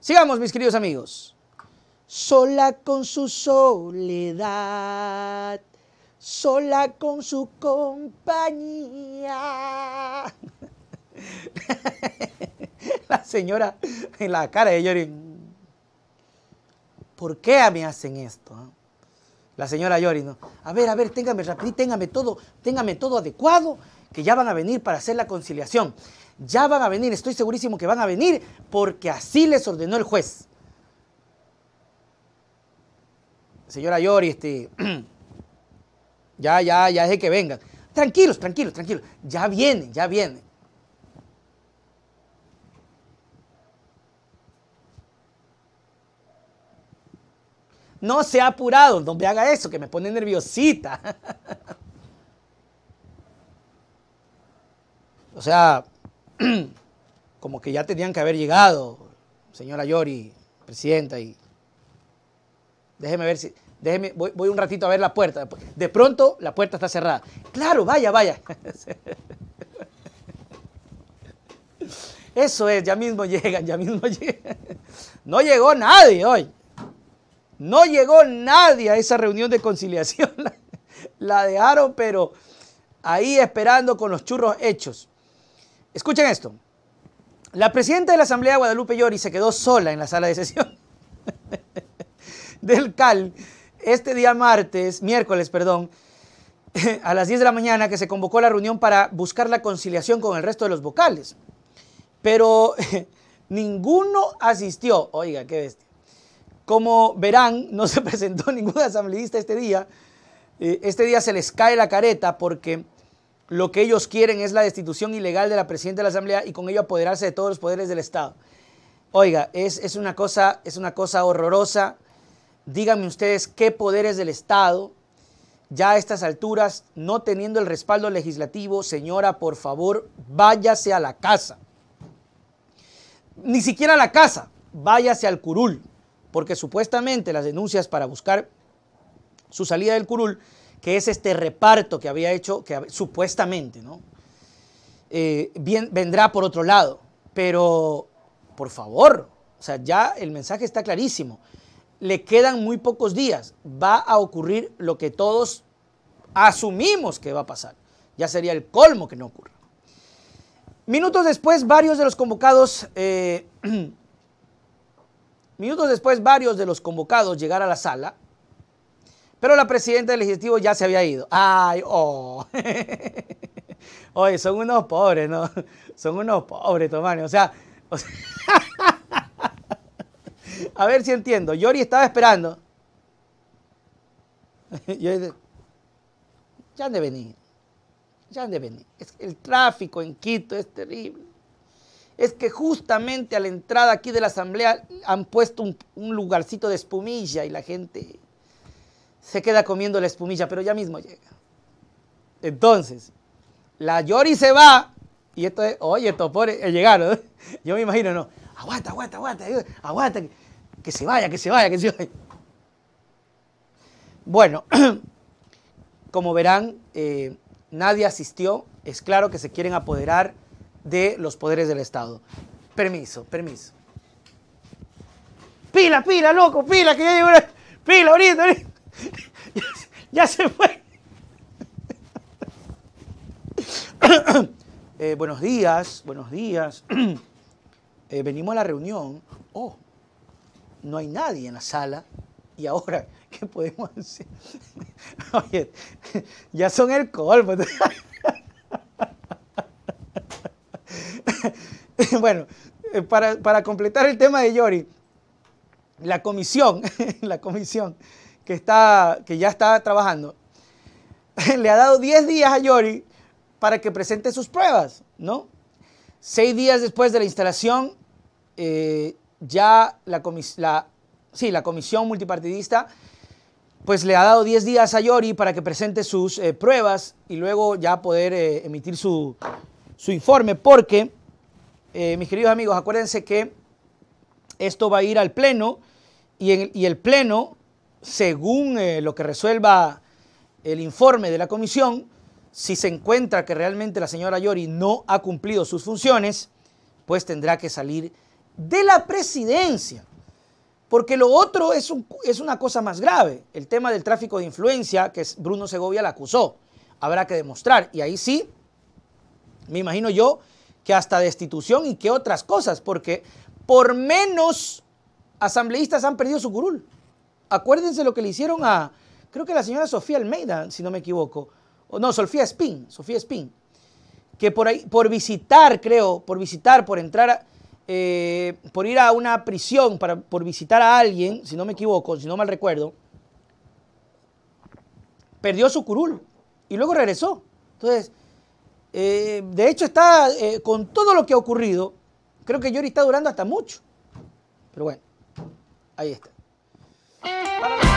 Sigamos, mis queridos amigos. Sola con su soledad, sola con su compañía. la señora en la cara de Yorin. ¿Por qué me hacen esto? Ah? La señora Yorin. ¿no? A ver, a ver, téngame rápido, téngame todo, téngame todo adecuado, que ya van a venir para hacer la conciliación. Ya van a venir, estoy segurísimo que van a venir porque así les ordenó el juez. Señora Yori, este, ya, ya, ya deje que vengan. Tranquilos, tranquilos, tranquilos. Ya vienen, ya vienen. No se ha apurado, no me haga eso, que me pone nerviosita. o sea, como que ya tenían que haber llegado, señora Yori, presidenta, y déjeme ver si, déjeme, voy, un ratito a ver la puerta. De pronto la puerta está cerrada. Claro, vaya, vaya. Eso es, ya mismo llegan, ya mismo llegan. No llegó nadie hoy. No llegó nadie a esa reunión de conciliación. La, la dejaron, pero ahí esperando con los churros hechos. Escuchen esto. La presidenta de la Asamblea Guadalupe Yori se quedó sola en la sala de sesión del CAL este día martes, miércoles, perdón, a las 10 de la mañana que se convocó la reunión para buscar la conciliación con el resto de los vocales. Pero ninguno asistió. Oiga, qué bestia. Como verán, no se presentó ningún asambleísta este día. Eh, este día se les cae la careta porque lo que ellos quieren es la destitución ilegal de la presidenta de la Asamblea y con ello apoderarse de todos los poderes del Estado. Oiga, es, una, cosa, es una cosa horrorosa. Díganme ustedes qué poderes del Estado, ya a estas alturas, no teniendo el respaldo legislativo, señora, por favor, váyase a la casa. Ni siquiera a la casa, váyase al curul, porque supuestamente las denuncias para buscar su salida del curul que es este reparto que había hecho, que supuestamente, ¿no? Eh, vendrá por otro lado. Pero, por favor, o sea, ya el mensaje está clarísimo. Le quedan muy pocos días. Va a ocurrir lo que todos asumimos que va a pasar. Ya sería el colmo que no ocurra. Minutos después, varios de los convocados. Eh, minutos después, varios de los convocados llegar a la sala pero la presidenta del legislativo ya se había ido. Ay, oh. Oye, son unos pobres, ¿no? Son unos pobres, Tomani. O sea, a ver si entiendo. Yori estaba esperando. ya han de venir. Ya han de venir. Es el tráfico en Quito es terrible. Es que justamente a la entrada aquí de la asamblea han puesto un lugarcito de espumilla y la gente se queda comiendo la espumilla, pero ya mismo llega. Entonces, la Yori se va, y esto es, oye, topores llegaron, yo me imagino, no, aguanta, aguanta, aguanta, aguanta, que, se vaya, que se vaya, que se vaya. Bueno, como verán, eh, nadie asistió, es claro que se quieren apoderar de los poderes del Estado. Permiso, permiso. Pila, pila, loco, pila, que ya llegó. Pila, ahorita, ahorita. ya, se fue. Eh, buenos días, buenos días. Eh, venimos a la reunión. Oh, no hay nadie en la sala. Y ahora, ¿qué podemos hacer? Oye, ya son el colmo. bueno, eh, para, para completar el tema de Yori, la comisión, la comisión que, está, que ya está trabajando, le ha dado 10 días a Yori para que presente sus pruebas, ¿no? Seis días después de la instalación, eh, ya la, la, sí, la comisión multipartidista pues le ha dado 10 días a Yori para que presente sus eh, pruebas y luego ya poder eh, emitir su, su, informe, porque, mis queridos amigos, acuérdense que esto va a ir al Pleno y, y el Pleno según eh, lo que resuelva el informe de la comisión, si se encuentra que realmente la señora Yori no ha cumplido sus funciones, pues tendrá que salir de la presidencia. Porque lo otro es, es una cosa más grave, el tema del tráfico de influencia que Bruno Segovia la acusó. Habrá que demostrar. Y ahí sí, me imagino yo, que hasta destitución y que otras cosas, porque por menos asambleístas han perdido su curul. Acuérdense lo que le hicieron a, creo que la señora Sofía Almeida, si no me equivoco. o No, Sofía Spin, Sofía Spin. Que por, ahí, por visitar, creo, por visitar, por entrar, eh, por ir a una prisión, para, por visitar a alguien, si no me equivoco, si no mal recuerdo, perdió su curul y luego regresó. Entonces, eh, de hecho está, eh, con todo lo que ha ocurrido, creo que Yori está durando hasta mucho. Pero bueno, ahí está. Para...